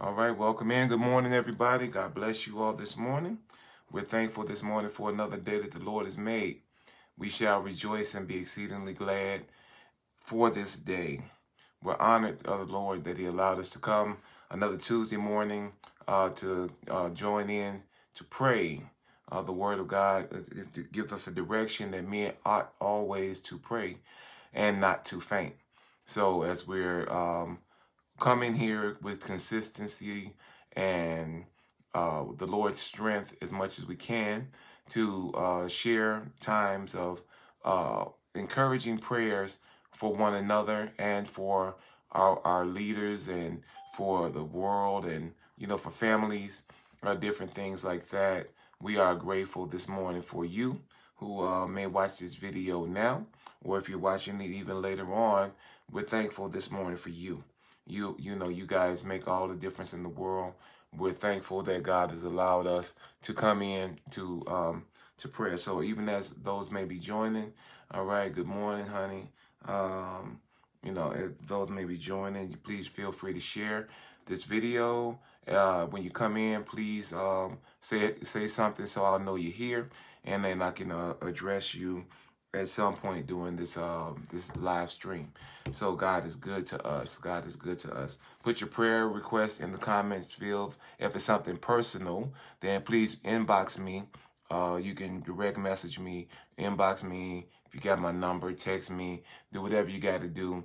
All right, welcome in. Good morning, everybody. God bless you all this morning. We're thankful this morning for another day that the Lord has made. We shall rejoice and be exceedingly glad for this day. We're honored of the Lord that He allowed us to come another Tuesday morning uh, to uh, join in to pray uh, the Word of God. Uh, it gives us a direction that men ought always to pray and not to faint. So as we're um, coming here with consistency and uh, the Lord's strength as much as we can to uh, share times of uh, encouraging prayers for one another and for our, our leaders and for the world and, you know, for families, uh, different things like that. We are grateful this morning for you who uh, may watch this video now, or if you're watching it even later on, we're thankful this morning for you. You you know, you guys make all the difference in the world. We're thankful that God has allowed us to come in to um to prayer. So even as those may be joining, all right, good morning, honey. Um, you know, those may be joining, please feel free to share this video. Uh, when you come in, please um, say say something so I'll know you're here, and then I can uh, address you at some point doing this um this live stream. So God is good to us. God is good to us. Put your prayer request in the comments field. If it's something personal, then please inbox me. Uh, you can direct message me, inbox me. If you got my number, text me. Do whatever you got to do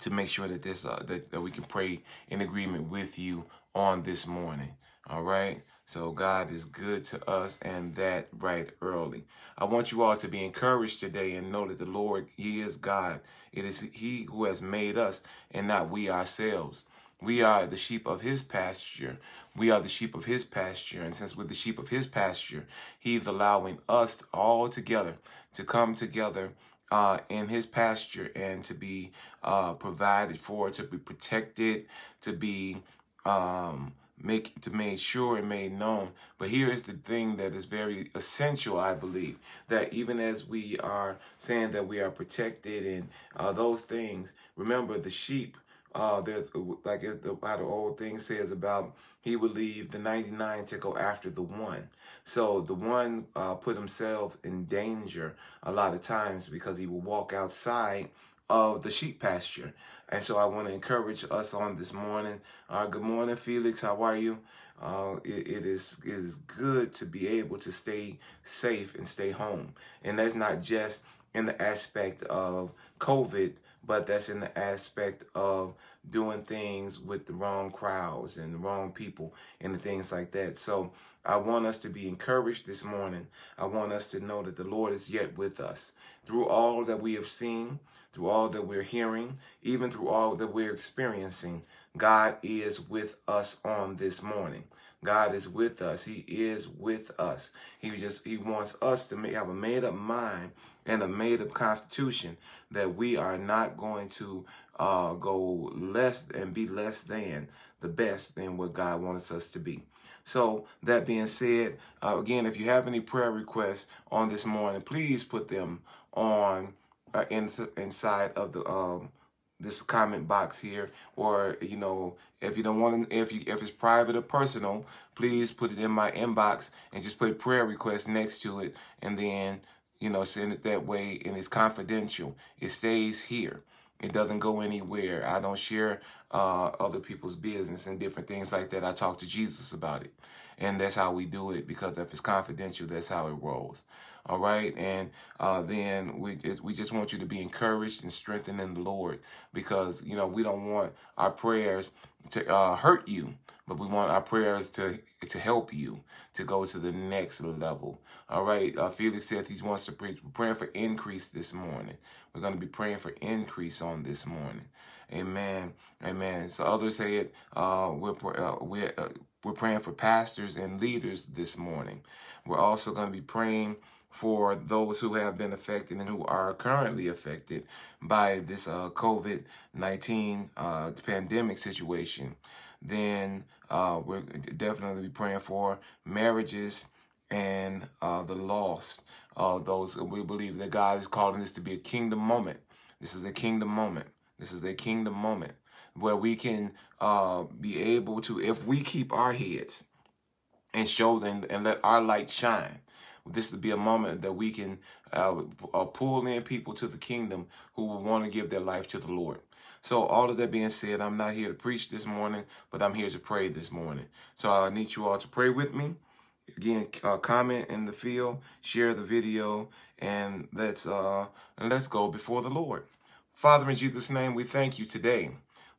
to make sure that this uh, that, that we can pray in agreement with you on this morning. All right. So God is good to us and that right early. I want you all to be encouraged today and know that the Lord, he is God. It is he who has made us and not we ourselves. We are the sheep of his pasture. We are the sheep of his pasture. And since we're the sheep of his pasture, he's allowing us all together to come together uh, in his pasture and to be uh, provided for, to be protected, to be um, make to made sure and made known. But here is the thing that is very essential, I believe, that even as we are saying that we are protected and uh, those things, remember the sheep. Uh, there's uh, like the, how the old thing says about he would leave the 99 to go after the one. So the one uh, put himself in danger a lot of times because he would walk outside of the sheep pasture. And so I want to encourage us on this morning. Uh, good morning, Felix. How are you? Uh, it, it is it is good to be able to stay safe and stay home. And that's not just in the aspect of COVID, but that's in the aspect of doing things with the wrong crowds and the wrong people and the things like that. So I want us to be encouraged this morning. I want us to know that the Lord is yet with us. Through all that we have seen, through all that we're hearing, even through all that we're experiencing, God is with us on this morning. God is with us. He is with us. He just he wants us to make, have a made up mind and a made up constitution that we are not going to uh, go less and be less than the best than what God wants us to be. So that being said, uh, again, if you have any prayer requests on this morning, please put them on uh, in, inside of the um, this comment box here or you know if you don't want to if you if it's private or personal please put it in my inbox and just put prayer request next to it and then you know send it that way and it's confidential it stays here it doesn't go anywhere i don't share uh, other people's business and different things like that i talk to jesus about it and that's how we do it because if it's confidential that's how it rolls all right. And uh, then we just, we just want you to be encouraged and strengthened in the Lord because, you know, we don't want our prayers to uh, hurt you, but we want our prayers to to help you to go to the next level. All right, uh, Felix said he wants to preach. We're praying for increase this morning. We're going to be praying for increase on this morning. Amen. Amen. So others say it. Uh, we're uh, we're uh, we're praying for pastors and leaders this morning. We're also going to be praying for those who have been affected and who are currently affected by this uh, COVID-19 uh, pandemic situation, then uh, we're definitely be praying for marriages and uh, the lost of those. We believe that God is calling this to be a kingdom moment. This is a kingdom moment. This is a kingdom moment where we can uh, be able to, if we keep our heads and show them and let our light shine, this to be a moment that we can uh, uh, pull in people to the kingdom who will want to give their life to the Lord. So all of that being said, I'm not here to preach this morning, but I'm here to pray this morning. So I need you all to pray with me. Again, uh, comment in the field, share the video, and let's uh, let's go before the Lord. Father, in Jesus' name, we thank you today.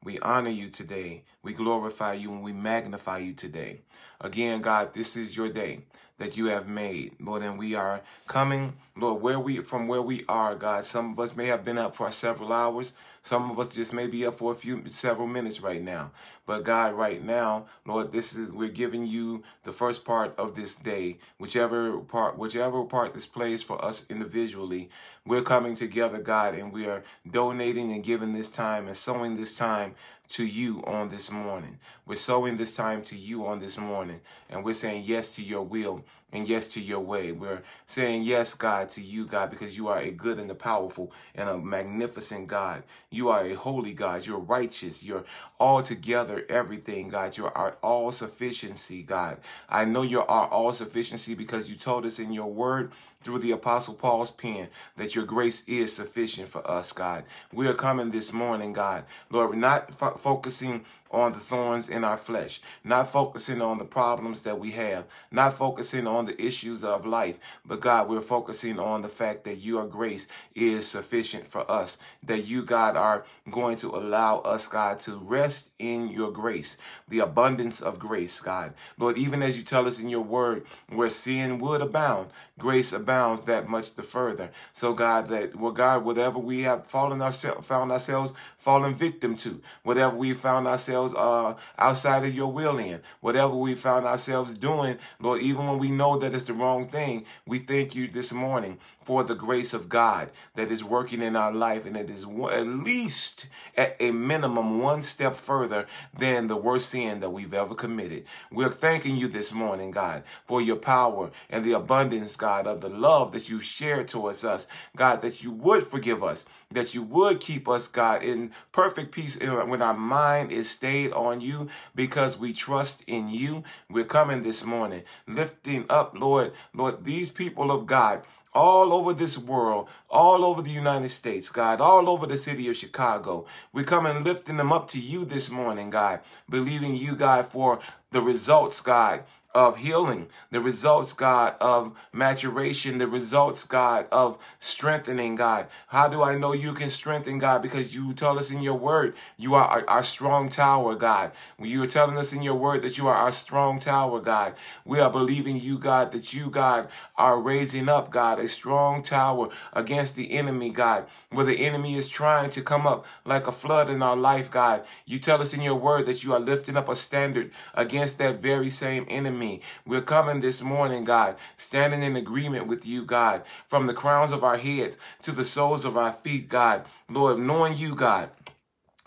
We honor you today. We glorify you and we magnify you today. Again, God, this is your day that you have made, Lord, and we are coming, Lord, where we from where we are, God. Some of us may have been up for several hours. Some of us just may be up for a few several minutes right now. But God, right now, Lord, this is we're giving you the first part of this day, whichever part, whichever part this plays for us individually. We're coming together, God, and we are donating and giving this time and sowing this time to you on this morning. We're sowing this time to you on this morning, and we're saying yes to your will and yes to your way. We're saying yes, God, to you, God, because you are a good and a powerful and a magnificent God. You are a holy God. You're righteous. You're altogether your everything, God. You are all sufficiency, God. I know you are all sufficiency because you told us in your word through the Apostle Paul's pen that your grace is sufficient for us, God. We are coming this morning, God. Lord, we're not focusing on the thorns in our flesh, not focusing on the problems that we have, not focusing on the issues of life, but God, we're focusing on the fact that your grace is sufficient for us, that you, God, are going to allow us, God, to rest in your grace, the abundance of grace, God. Lord, even as you tell us in your word, where sin would abound, grace abounds bounds that much the further. So God, that well, God, whatever we have fallen ourselves, found ourselves fallen victim to, whatever we found ourselves uh, outside of your will in, whatever we found ourselves doing, Lord, even when we know that it's the wrong thing, we thank you this morning for the grace of God that is working in our life and it is at least at a minimum one step further than the worst sin that we've ever committed. We're thanking you this morning, God, for your power and the abundance, God, of the love that you shared towards us. God, that you would forgive us, that you would keep us, God, in perfect peace when our mind is stayed on you because we trust in you. We're coming this morning, lifting up, Lord, Lord, these people of God all over this world, all over the United States, God, all over the city of Chicago. We come and lifting them up to you this morning, God, believing you, God, for the results, God, of healing, the results, God, of maturation, the results, God, of strengthening, God. How do I know you can strengthen, God? Because you tell us in your word, you are our, our strong tower, God. You are telling us in your word that you are our strong tower, God. We are believing you, God, that you, God, are raising up, God, a strong tower against the enemy, God, where the enemy is trying to come up like a flood in our life, God. You tell us in your word that you are lifting up a standard against that very same enemy me. We're coming this morning, God, standing in agreement with you, God, from the crowns of our heads to the soles of our feet, God. Lord, knowing you, God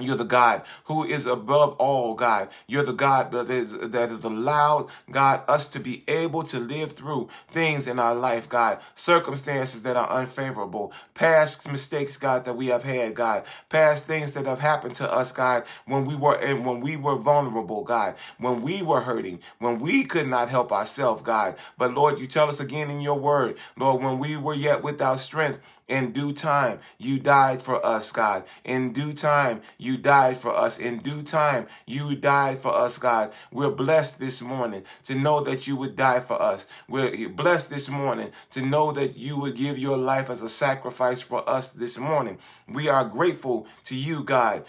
you're the God who is above all, God. You're the God that is that has allowed God us to be able to live through things in our life, God. Circumstances that are unfavorable, past mistakes, God, that we have had, God. Past things that have happened to us, God, when we were and when we were vulnerable, God. When we were hurting, when we could not help ourselves, God. But Lord, you tell us again in your word, Lord, when we were yet without strength, in due time, you died for us, God. In due time, you died for us. In due time, you died for us, God. We're blessed this morning to know that you would die for us. We're blessed this morning to know that you would give your life as a sacrifice for us this morning. We are grateful to you, God.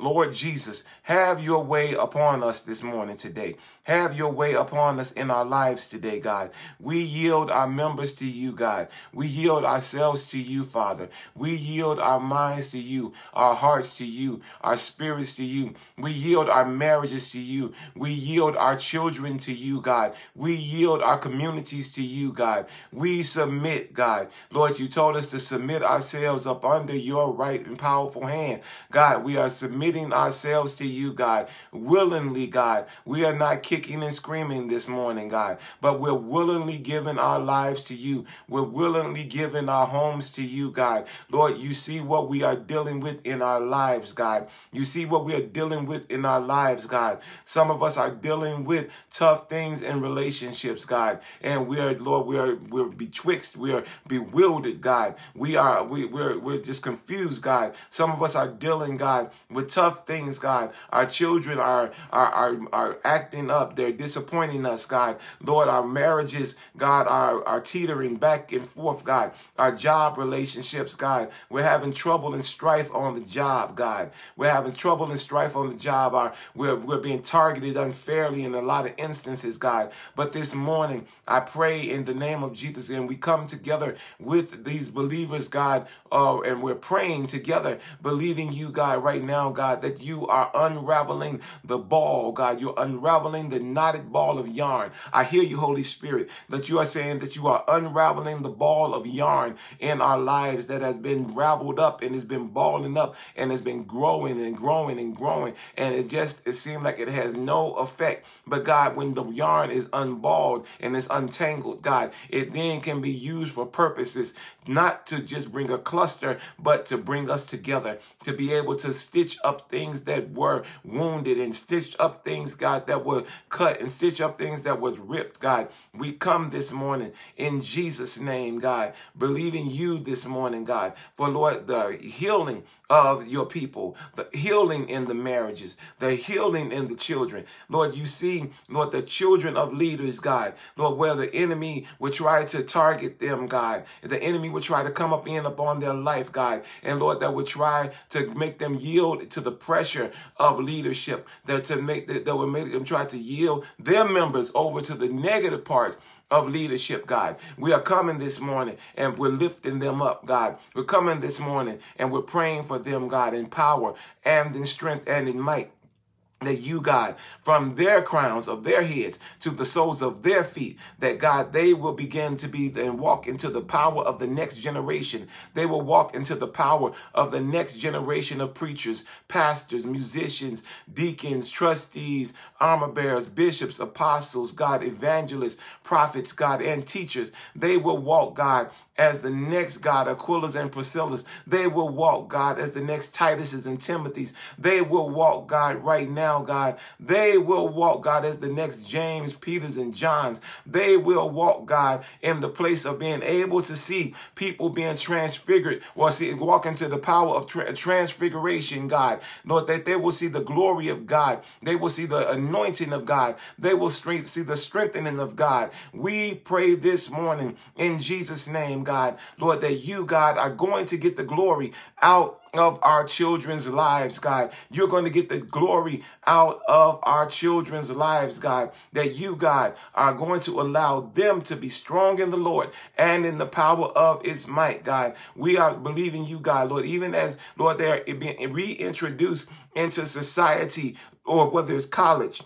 Lord Jesus, have your way upon us this morning today. Have your way upon us in our lives today, God. We yield our members to you, God. We yield ourselves to you, Father. We yield our minds to you, our hearts to you, our spirits to you. We yield our marriages to you. We yield our children to you, God. We yield our communities to you, God. We submit, God. Lord, you told us to submit ourselves up under your right and powerful hand. God, we are submitting ourselves to you, God, willingly, God. We are not kicking and screaming this morning, God, but we're willingly giving our lives to you. We're willingly giving our homes to you, God. Lord, you see what we are dealing with in our lives, God. You see what we are dealing with in our lives, God. Some of us are dealing with tough things in relationships, God. And we are, Lord, we are we're betwixt, we are bewildered, God. We are we we're we're just confused, God. Some of us are dealing, God, with tough things, God. Our children are are are, are acting up up. They're disappointing us, God. Lord, our marriages, God, are, are teetering back and forth, God. Our job relationships, God. We're having trouble and strife on the job, God. We're having trouble and strife on the job. Our, we're, we're being targeted unfairly in a lot of instances, God. But this morning, I pray in the name of Jesus, and we come together with these believers, God, uh, and we're praying together, believing you, God, right now, God, that you are unraveling the ball, God. You're unraveling the knotted ball of yarn. I hear you, Holy Spirit, that you are saying that you are unraveling the ball of yarn in our lives that has been raveled up and has been balling up and has been growing and growing and growing. And it just, it seemed like it has no effect. But God, when the yarn is unballed and it's untangled, God, it then can be used for purposes not to just bring a cluster, but to bring us together, to be able to stitch up things that were wounded and stitch up things, God, that were cut and stitch up things that was ripped, God. We come this morning in Jesus' name, God, believing you this morning, God, for Lord, the healing of your people, the healing in the marriages, the healing in the children. Lord, you see, Lord, the children of leaders, God, Lord, where the enemy would try to target them, God, the enemy would try to come up in upon their life, God, and Lord, that would try to make them yield to the pressure of leadership, that to make that, that would make them try to yield their members over to the negative parts of leadership, God. We are coming this morning and we're lifting them up, God. We're coming this morning and we're praying for them, God, in power and in strength and in might that you, God, from their crowns of their heads to the soles of their feet, that God, they will begin to be and walk into the power of the next generation. They will walk into the power of the next generation of preachers, pastors, musicians, deacons, trustees, armor bearers, bishops, apostles, God, evangelists, prophets, God, and teachers. They will walk, God, as the next God, Aquilas and Priscillas. They will walk, God, as the next Tituses and Timothys. They will walk, God, right now, God. They will walk, God, as the next James, Peters, and Johns. They will walk, God, in the place of being able to see people being transfigured or see walking to the power of tra transfiguration, God. Lord, that they will see the glory of God. They will see the anointing of God. They will see the strengthening of God. We pray this morning in Jesus' name, God. God, Lord, that you, God, are going to get the glory out of our children's lives, God. You're going to get the glory out of our children's lives, God, that you, God, are going to allow them to be strong in the Lord and in the power of its might, God. We are believing you, God, Lord, even as, Lord, they are being reintroduced into society or whether it's college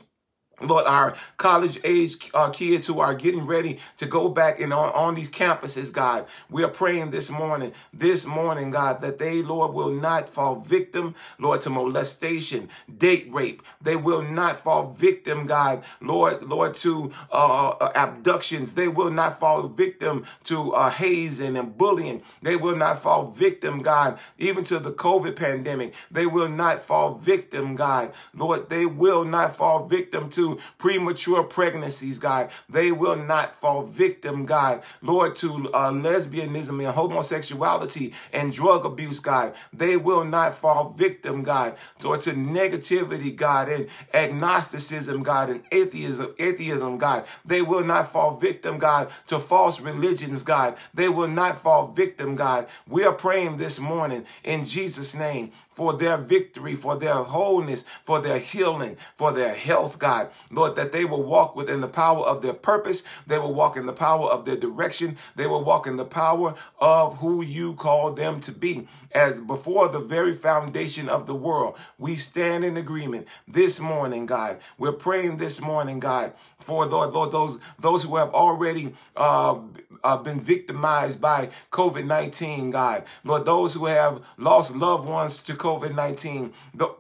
Lord, our college age uh, kids who are getting ready to go back in on, on these campuses, God, we are praying this morning, this morning, God, that they, Lord, will not fall victim, Lord, to molestation, date rape. They will not fall victim, God, Lord, Lord, to uh, uh abductions. They will not fall victim to uh, hazing and bullying. They will not fall victim, God, even to the COVID pandemic. They will not fall victim, God, Lord. They will not fall victim to to premature pregnancies, God. They will not fall victim, God, Lord, to uh, lesbianism and homosexuality and drug abuse, God. They will not fall victim, God, Lord, to negativity, God, and agnosticism, God, and atheism, atheism, God. They will not fall victim, God, to false religions, God. They will not fall victim, God. We are praying this morning in Jesus' name for their victory, for their wholeness, for their healing, for their health, God. Lord, that they will walk within the power of their purpose. They will walk in the power of their direction. They will walk in the power of who you call them to be. As before the very foundation of the world, we stand in agreement this morning, God. We're praying this morning, God, for Lord, Lord, those those who have already uh, uh, been victimized by COVID-19, God. Lord, those who have lost loved ones to COVID-19, nineteen,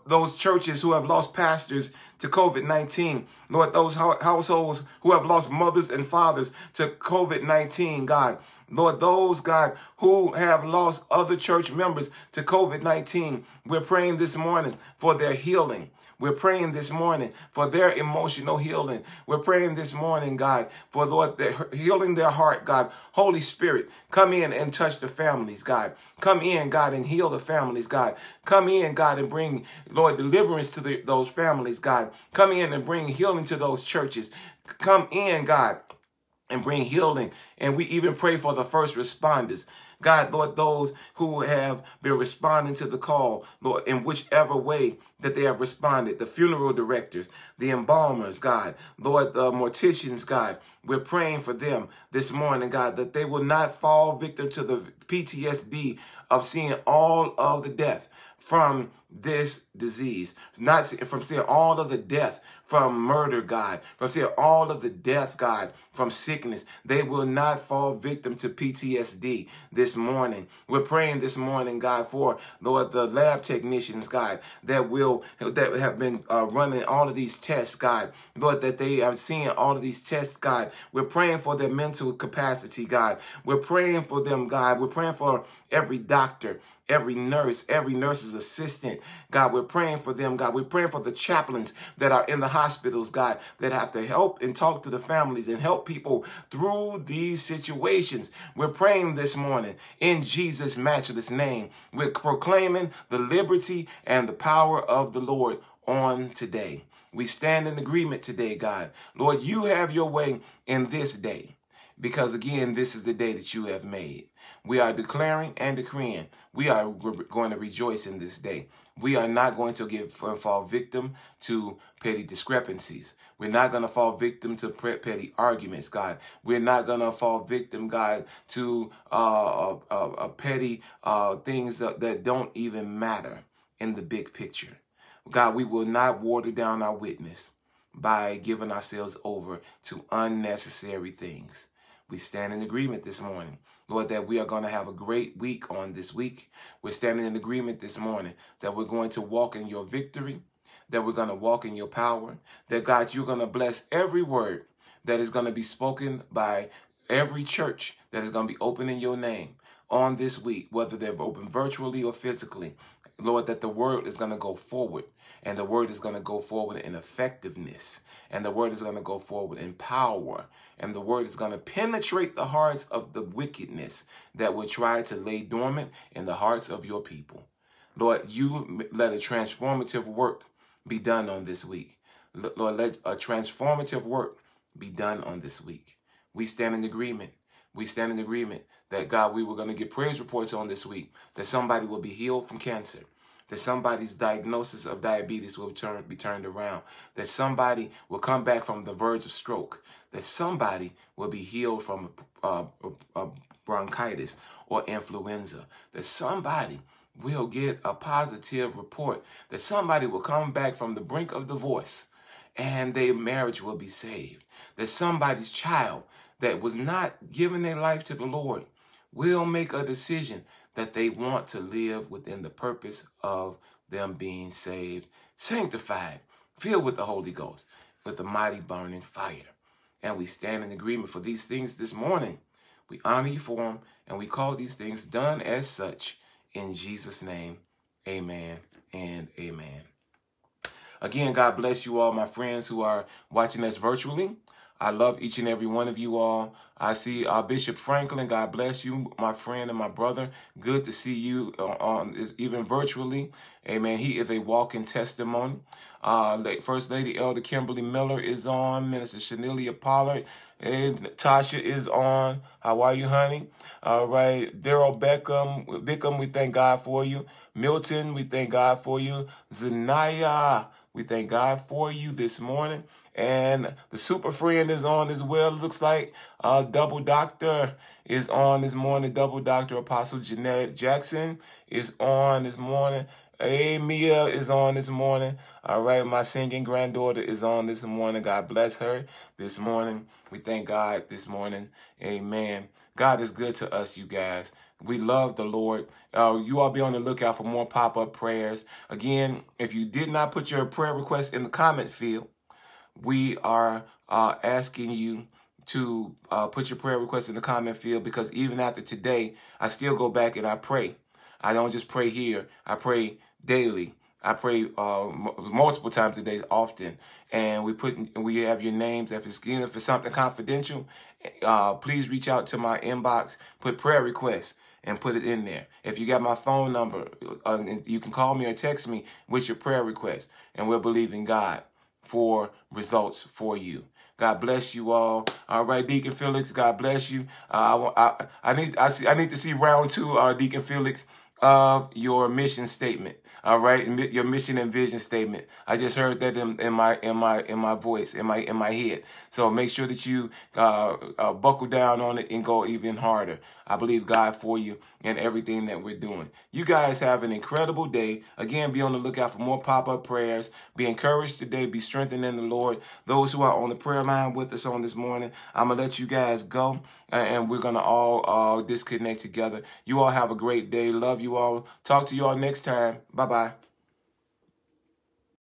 those churches who have lost pastors to COVID-19, Lord, those households who have lost mothers and fathers to COVID-19, God. Lord, those, God, who have lost other church members to COVID-19, we're praying this morning for their healing. We're praying this morning for their emotional healing. We're praying this morning, God, for Lord, their, healing their heart, God. Holy Spirit, come in and touch the families, God. Come in, God, and heal the families, God. Come in, God, and bring, Lord, deliverance to the, those families, God. Come in and bring healing to those churches. Come in, God, and bring healing. And we even pray for the first responders. God, Lord, those who have been responding to the call, Lord, in whichever way that they have responded, the funeral directors, the embalmers, God, Lord, the morticians, God, we're praying for them this morning, God, that they will not fall victim to the PTSD of seeing all of the death from this disease, not from seeing all of the death from murder, God, from seeing all of the death, God, from sickness. They will not fall victim to PTSD this morning. We're praying this morning, God, for Lord the lab technicians, God, that will that have been uh, running all of these tests, God, Lord, that they are seeing all of these tests, God. We're praying for their mental capacity, God. We're praying for them, God. We're praying for every doctor every nurse, every nurse's assistant. God, we're praying for them. God, we're praying for the chaplains that are in the hospitals, God, that have to help and talk to the families and help people through these situations. We're praying this morning in Jesus' matchless name. We're proclaiming the liberty and the power of the Lord on today. We stand in agreement today, God. Lord, you have your way in this day because again, this is the day that you have made. We are declaring and decreeing. We are going to rejoice in this day. We are not going to give uh, fall victim to petty discrepancies. We're not going to fall victim to petty arguments, God. We're not going to fall victim, God, to uh, uh, uh, uh petty uh, things that, that don't even matter in the big picture. God, we will not water down our witness by giving ourselves over to unnecessary things. We stand in agreement this morning, Lord, that we are going to have a great week on this week. We're standing in agreement this morning that we're going to walk in your victory, that we're going to walk in your power, that God, you're going to bless every word that is going to be spoken by every church that is going to be open in your name on this week, whether they're open virtually or physically. Lord, that the word is going to go forward and the word is going to go forward in effectiveness. And the word is going to go forward in power. And the word is going to penetrate the hearts of the wickedness that would try to lay dormant in the hearts of your people. Lord, you let a transformative work be done on this week. Lord, let a transformative work be done on this week. We stand in agreement. We stand in agreement that, God, we were going to get praise reports on this week, that somebody will be healed from cancer, that somebody's diagnosis of diabetes will turn, be turned around, that somebody will come back from the verge of stroke, that somebody will be healed from a, bronchitis or influenza, that somebody will get a positive report, that somebody will come back from the brink of divorce and their marriage will be saved, that somebody's child that was not giving their life to the Lord will make a decision that they want to live within the purpose of them being saved, sanctified, filled with the Holy Ghost, with the mighty burning fire. And we stand in agreement for these things this morning. We honor you for them, and we call these things done as such. In Jesus' name, amen and amen. Again, God bless you all, my friends who are watching us virtually. I love each and every one of you all. I see uh, Bishop Franklin. God bless you, my friend and my brother. Good to see you uh, on even virtually. Amen. He is a walking testimony. Uh, First Lady Elder Kimberly Miller is on. Minister Shanelia Pollard and Tasha is on. How are you, honey? All right. Daryl Beckham, Beckham, we thank God for you. Milton, we thank God for you. Zanaya, we thank God for you this morning. And the Super Friend is on as well. It looks like uh, Double Doctor is on this morning. Double Doctor Apostle Jeanette Jackson is on this morning. Hey, Mia is on this morning. All right, my singing granddaughter is on this morning. God bless her this morning. We thank God this morning. Amen. God is good to us, you guys. We love the Lord. Uh, you all be on the lookout for more pop up prayers. Again, if you did not put your prayer request in the comment field, we are uh, asking you to uh, put your prayer request in the comment field because even after today, I still go back and I pray. I don't just pray here. I pray daily. I pray uh, multiple times a day, often. And we put we have your names. If it's if it's something confidential, uh, please reach out to my inbox. Put prayer requests and put it in there. If you got my phone number, uh, you can call me or text me with your prayer request, and we'll believe in God for results for you. God bless you all. All right, Deacon Felix. God bless you. Uh, I, I, I, need I see I need to see round two, uh, Deacon Felix of your mission statement. All right, your mission and vision statement. I just heard that in, in my in my in my voice, in my in my head. So make sure that you uh, uh, buckle down on it and go even harder. I believe God for you and everything that we're doing. You guys have an incredible day. Again, be on the lookout for more pop up prayers. Be encouraged today. Be strengthened in the Lord. Those who are on the prayer line with us on this morning, I'm gonna let you guys go, and we're gonna all uh, disconnect together. You all have a great day. Love you all. Talk to you all next time. Bye bye.